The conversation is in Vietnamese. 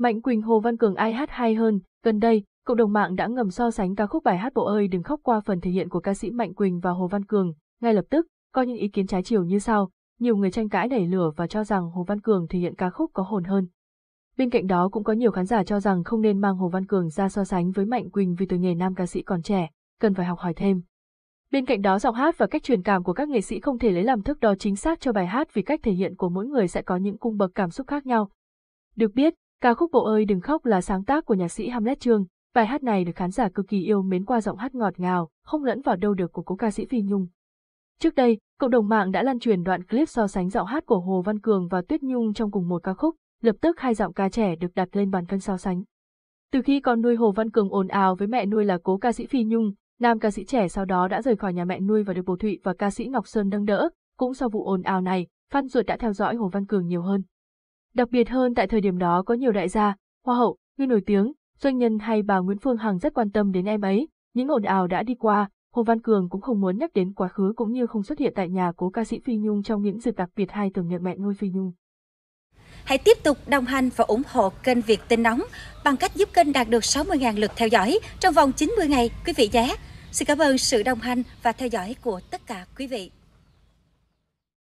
Mạnh Quỳnh Hồ Văn Cường ai hát hay hơn, gần đây, cộng đồng mạng đã ngầm so sánh ca khúc bài hát Bộ ơi đừng khóc qua phần thể hiện của ca sĩ Mạnh Quỳnh và Hồ Văn Cường, ngay lập tức, có những ý kiến trái chiều như sau, nhiều người tranh cãi đẩy lửa và cho rằng Hồ Văn Cường thể hiện ca khúc có hồn hơn. Bên cạnh đó cũng có nhiều khán giả cho rằng không nên mang Hồ Văn Cường ra so sánh với Mạnh Quỳnh vì tuổi nghề nam ca sĩ còn trẻ, cần phải học hỏi thêm. Bên cạnh đó giọng hát và cách truyền cảm của các nghệ sĩ không thể lấy làm thước đo chính xác cho bài hát vì cách thể hiện của mỗi người sẽ có những cung bậc cảm xúc khác nhau. Được biết, Ca khúc Bộ ơi đừng khóc là sáng tác của nhạc sĩ Hamlet Trương, bài hát này được khán giả cực kỳ yêu mến qua giọng hát ngọt ngào, không lẫn vào đâu được của cố ca sĩ Phi Nhung. Trước đây, cộng đồng mạng đã lan truyền đoạn clip so sánh giọng hát của Hồ Văn Cường và Tuyết Nhung trong cùng một ca khúc, lập tức hai giọng ca trẻ được đặt lên bàn cân so sánh. Từ khi con nuôi Hồ Văn Cường ồn ào với mẹ nuôi là cố ca sĩ Phi Nhung, nam ca sĩ trẻ sau đó đã rời khỏi nhà mẹ nuôi và được Bồ Thụy và ca sĩ Ngọc Sơn nâng đỡ, cũng sau vụ ồn ào này, fan ruột đã theo dõi Hồ Văn Cường nhiều hơn. Đặc biệt hơn tại thời điểm đó có nhiều đại gia, hoa hậu, người nổi tiếng, doanh nhân hay bà Nguyễn Phương Hằng rất quan tâm đến em ấy, những ồn ào đã đi qua, Hồ Văn Cường cũng không muốn nhắc đến quá khứ cũng như không xuất hiện tại nhà cố ca sĩ Phi Nhung trong những dịp đặc biệt hay tưởng niệm mẹ nuôi Phi Nhung. Hãy tiếp tục đồng hành và ủng hộ kênh Việt Tin Nóng bằng cách giúp kênh đạt được 60.000 lượt theo dõi trong vòng 90 ngày, quý vị nhé. Xin cảm ơn sự đồng hành và theo dõi của tất cả quý vị.